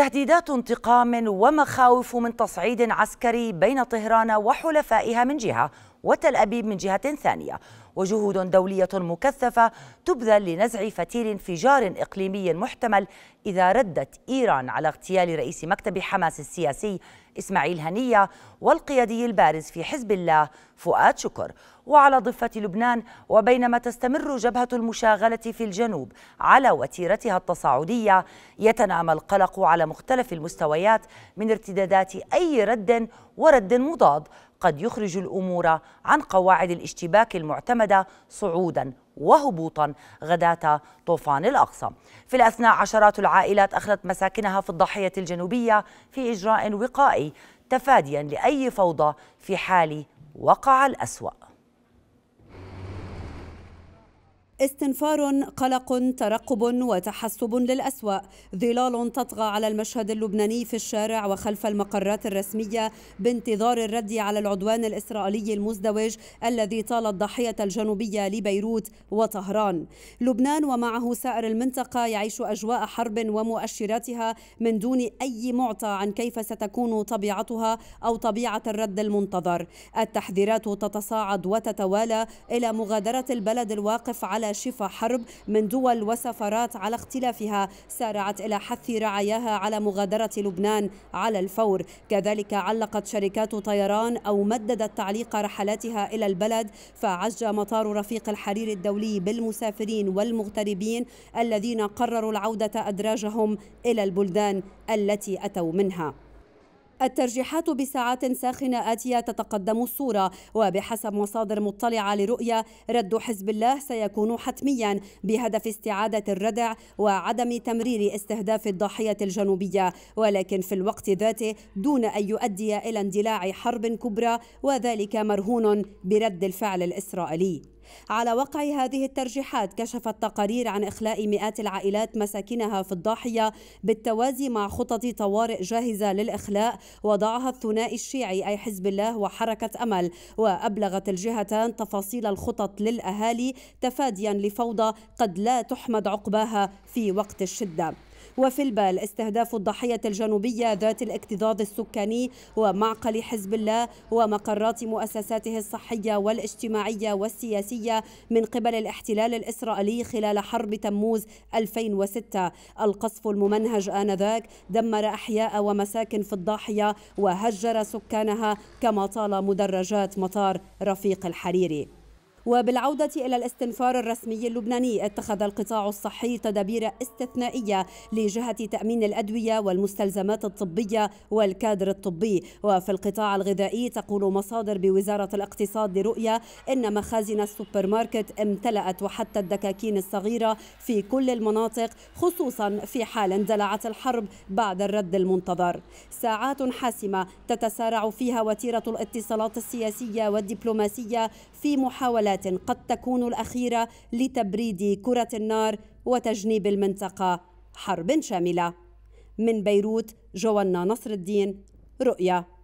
تهديدات انتقام ومخاوف من تصعيد عسكري بين طهران وحلفائها من جهه وتل أبيب من جهة ثانية وجهود دولية مكثفة تبذل لنزع فتيل انفجار إقليمي محتمل إذا ردت إيران على اغتيال رئيس مكتب حماس السياسي إسماعيل هنية والقيادي البارز في حزب الله فؤاد شكر وعلى ضفة لبنان وبينما تستمر جبهة المشاغلة في الجنوب على وتيرتها التصاعدية يتنامى القلق على مختلف المستويات من ارتدادات أي رد ورد مضاد قد يخرج الأمور عن قواعد الاشتباك المعتمدة صعودا وهبوطا غداة طوفان الأقصى في الأثناء عشرات العائلات أخلت مساكنها في الضاحية الجنوبية في إجراء وقائي تفاديا لأي فوضى في حال وقع الأسوأ استنفار قلق ترقب وتحسب للأسوأ ظلال تطغى على المشهد اللبناني في الشارع وخلف المقرات الرسمية بانتظار الرد على العدوان الإسرائيلي المزدوج الذي طال الضاحية الجنوبية لبيروت وطهران لبنان ومعه سائر المنطقة يعيش أجواء حرب ومؤشراتها من دون أي معطى عن كيف ستكون طبيعتها أو طبيعة الرد المنتظر التحذيرات تتصاعد وتتوالى إلى مغادرة البلد الواقف على كاشفة حرب من دول وسفارات على اختلافها سارعت إلى حث رعاياها على مغادرة لبنان على الفور كذلك علقت شركات طيران أو مددت تعليق رحلاتها إلى البلد فعج مطار رفيق الحرير الدولي بالمسافرين والمغتربين الذين قرروا العودة أدراجهم إلى البلدان التي أتوا منها الترجيحات بساعات ساخنة آتية تتقدم الصورة وبحسب مصادر مطلعة لرؤية رد حزب الله سيكون حتميا بهدف استعادة الردع وعدم تمرير استهداف الضاحية الجنوبية ولكن في الوقت ذاته دون أن يؤدي إلى اندلاع حرب كبرى وذلك مرهون برد الفعل الإسرائيلي على وقع هذه الترجيحات كشفت تقارير عن إخلاء مئات العائلات مساكنها في الضاحية بالتوازي مع خطط طوارئ جاهزة للإخلاء وضعها الثنائي الشيعي أي حزب الله وحركة أمل وأبلغت الجهتان تفاصيل الخطط للأهالي تفاديا لفوضى قد لا تحمد عقباها في وقت الشده وفي البال استهداف الضاحية الجنوبية ذات الاكتظاظ السكاني ومعقل حزب الله ومقرات مؤسساته الصحية والاجتماعية والسياسية من قبل الاحتلال الإسرائيلي خلال حرب تموز 2006 القصف الممنهج آنذاك دمر أحياء ومساكن في الضاحية وهجر سكانها كما طال مدرجات مطار رفيق الحريري وبالعودة إلى الاستنفار الرسمي اللبناني اتخذ القطاع الصحي تدابير استثنائية لجهة تأمين الأدوية والمستلزمات الطبية والكادر الطبي وفي القطاع الغذائي تقول مصادر بوزارة الاقتصاد لرؤية إن مخازن السوبر ماركت امتلأت وحتى الدكاكين الصغيرة في كل المناطق خصوصا في حال اندلعت الحرب بعد الرد المنتظر ساعات حاسمة تتسارع فيها وتيرة الاتصالات السياسية والدبلوماسية في محاولة محاولات قد تكون الأخيرة لتبريد كرة النار وتجنيب المنطقة حرب شاملة من بيروت جوانا نصر الدين رؤيا